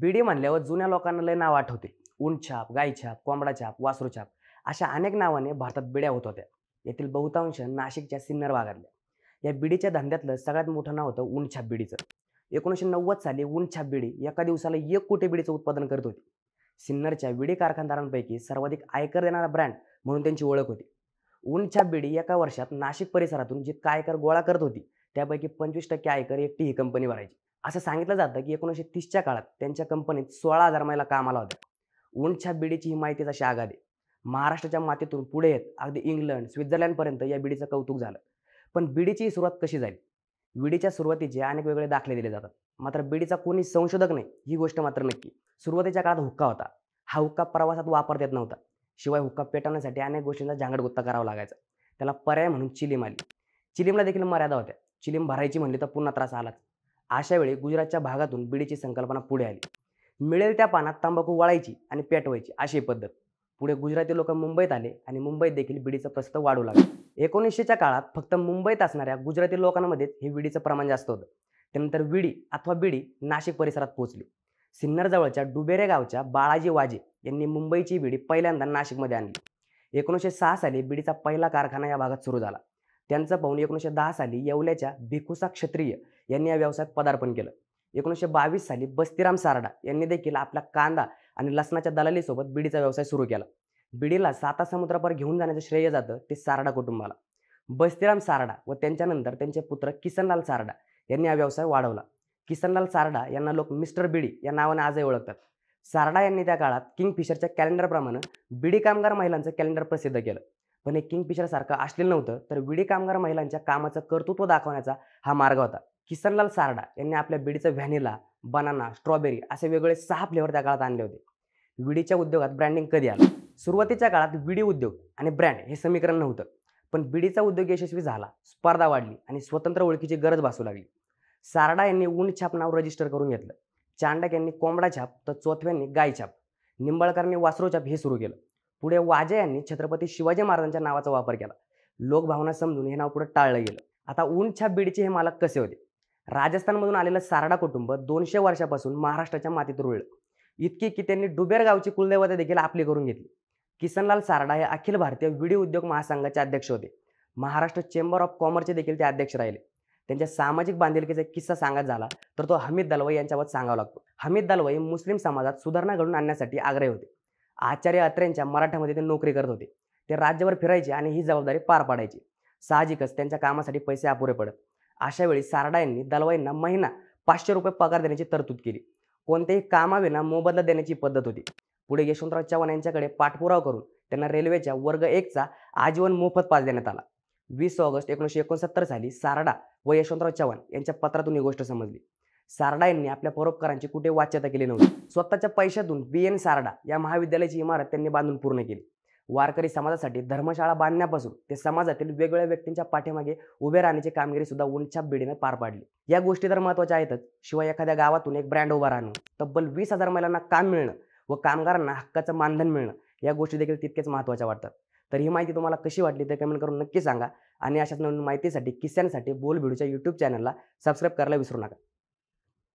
बीडी म्हणल्यावर जुन्या लोकांना लय नाव आठवते उंटछाप गायछाप कोंबडाछाप वासरूछाप अशा अनेक नावाने भारतात बिड्या होत होत्या येथील बहुतांश नाशिकच्या सिन्नर भागातल्या या बिडीच्या धंद्यातलं सगळ्यात मोठं नाव होतं उंटछाप बिडीचं एकोणीसशे नव्वद साली उंटछाप बिडी एका दिवसाला एक कोटी बिडीचं उत्पादन करत होती सिन्नरच्या विडी कारखानदारांपैकी सर्वाधिक आयकर देणारा ब्रँड म्हणून त्यांची ओळख होती उंटछाप बिडी एका वर्षात नाशिक परिसरातून जी आयकर गोळा करत होती त्यापैकी पंचवीस टक्के आयकर एकटी ही कंपनी भरायची असं सांगितलं जातं की एकोणीसशे तीसच्या काळात त्यांच्या कंपनीत सोळा हजार महिला आला होत्या उंटछाप बिडीची ही माहिती अशी आघादी महाराष्ट्राच्या मातीतून पुढे येत अगदी इंग्लंड स्वित्झर्लंडपर्यंत या बिडीचं कौतुक झालं पण बिडीची सुरुवात कशी झाली बिडीच्या सुरुवातीचे अनेक वेगळे दाखले दिले जातात मात्र बीडीचा कोणी संशोधक नाही ही गोष्ट मात्र नक्की सुरुवातीच्या काळात हुक्का होता हा हुक्का प्रवासात वापरता येत नव्हता शिवाय हुक्का पेटवण्यासाठी अनेक गोष्टींचा गुत्ता करावा लागायचा त्याला पर्याय म्हणून चिलीम आली चिलीमला देखील मर्यादा होत्या चिलीम भरायची म्हणली तर पुन्हा त्रास आलाच अशा वेळी गुजरातच्या भागातून बिडीची संकल्पना पुढे आली मिळेल त्या पानात तंबाखू वाळायची आणि पेटवायची अशी पद्धत पुढे गुजराती लोक मुंबईत आले आणि मुंबईत देखील बिडीचं प्रस्ताव वाढू लागलं एकोणीसशेच्या काळात फक्त मुंबईत असणाऱ्या गुजराती लोकांमध्ये हे विडीचं प्रमाण जास्त होतं त्यानंतर विडी अथवा बिडी नाशिक परिसरात पोहोचली सिन्नरजवळच्या डुबेरे गावच्या बाळाजी वाजे यांनी मुंबईची बिडी पहिल्यांदा नाशिकमध्ये आणली एकोणीसशे सहा साली बिडीचा पहिला कारखाना या भागात सुरू झाला त्यांचा पाहून एकोणीसशे दहा साली येवल्याच्या भिकुसा क्षत्रिय यांनी या व्यवसायात पदार्पण केलं एकोणीसशे बावीस साली बस्तीराम सारडा यांनी देखील आपला कांदा आणि लसणाच्या दलालीसोबत बिडीचा व्यवसाय सुरू केला बिडीला साता समुद्रापार घेऊन जाण्याचं श्रेय जातं ते सारडा कुटुंबाला बस्तीराम सारडा व त्यांच्यानंतर त्यांचे पुत्र किसनलाल सारडा यांनी हा व्यवसाय वाढवला किसनलाल सारडा यांना लोक मिस्टर बिडी या नावाने आजही ओळखतात सारडा यांनी त्या काळात किंगफिशरच्या कॅलेंडरप्रमाणे बिडी कामगार महिलांचं कॅलेंडर प्रसिद्ध केलं पण हे सारखं असलेलं नव्हतं तर विडी कामगार महिलांच्या कामाचं कर्तृत्व दाखवण्याचा हा मार्ग होता किसनलाल सारडा यांनी आपल्या बिडीचं व्हॅनिला बनाना स्ट्रॉबेरी असे वेगवेगळे सहा फ्लेवर त्या काळात आणले होते विडीच्या उद्योगात ब्रँडिंग कधी आलं सुरुवातीच्या काळात विडी उद्योग आणि ब्रँड हे समीकरण नव्हतं पण बीडीचा उद्योग यशस्वी झाला स्पर्धा वाढली आणि स्वतंत्र ओळखीची गरज भासू लागली सारडा यांनी ऊन छाप नाव रजिस्टर करून घेतलं चांडक यांनी कोंबडा छाप तर चोथव्यांनी गाय छाप निंबाळकरांनी वासरू छाप हे सुरू केलं पुढे वाजे यांनी छत्रपती शिवाजी महाराजांच्या नावाचा वापर केला लोकभावना समजून हे नाव पुढे टाळलं गेलं आता छाप बीडचे हे मालक कसे होते राजस्थानमधून आलेलं सारडा कुटुंब दोनशे वर्षापासून महाराष्ट्राच्या मातीत रुळलं इतकी की त्यांनी डुबेर गावची कुलदैवता देखील आपली करून घेतली किसनलाल सारडा हे अखिल भारतीय विडी उद्योग महासंघाचे अध्यक्ष होते महाराष्ट्र चेंबर ऑफ कॉमर्सचे देखील ते अध्यक्ष राहिले त्यांच्या सामाजिक बांधिलकीचा किस्सा सांगत झाला तर तो हमीद दलवाई यांच्यावर सांगावा लागतो हमीद दलवाई मुस्लिम समाजात सुधारणा घडून आणण्यासाठी आग्रही होते आचार्य अत्र्यांच्या मराठ्यामध्ये ते नोकरी करत होते ते राज्यभर फिरायचे आणि ही जबाबदारी पार पाडायची साहजिकच त्यांच्या कामासाठी पैसे अपुरे पडत अशा वेळी सारडा यांनी दलवाईंना महिना पाचशे रुपये पगार देण्याची तरतूद केली कोणत्याही कामाविना मोबदला देण्याची पद्धत होती पुढे यशवंतराव चव्हाण यांच्याकडे पाठपुरावा करून त्यांना रेल्वेच्या वर्ग एकचा आजीवन मोफत पास देण्यात आला वीस ऑगस्ट एकोणीसशे एकोणसत्तर साली सारडा व यशवंतराव चव्हाण यांच्या पत्रातून ही गोष्ट समजली सारडा यांनी आपल्या परोपकारांची कुठे वाच्यता केली नव्हती स्वतःच्या पैशातून बी एन सारडा या महाविद्यालयाची इमारत त्यांनी बांधून पूर्ण केली वारकरी समाजासाठी धर्मशाळा बांधण्यापासून ते समाजातील वेगवेगळ्या व्यक्तींच्या पाठीमागे उभे राहण्याची कामगिरी सुद्धा उंचाप बिडीने पार पाडली या गोष्टी तर महत्त्वाच्या आहेतच शिवाय एखाद्या गावातून एक ब्रँड उभा राहणं तब्बल वीस हजार महिलांना काम मिळणं व कामगारांना हक्काचं मानधन मिळणं या गोष्टी देखील तितकेच महत्त्वाच्या वाटतात तर ही माहिती तुम्हाला कशी वाटली ते कमेंट करून नक्की सांगा आणि अशाच नवीन माहितीसाठी किस्स्यांसाठी बोल भिडूच्या यूट्यूब चॅनलला सबस्क्राईब करायला विसरू नका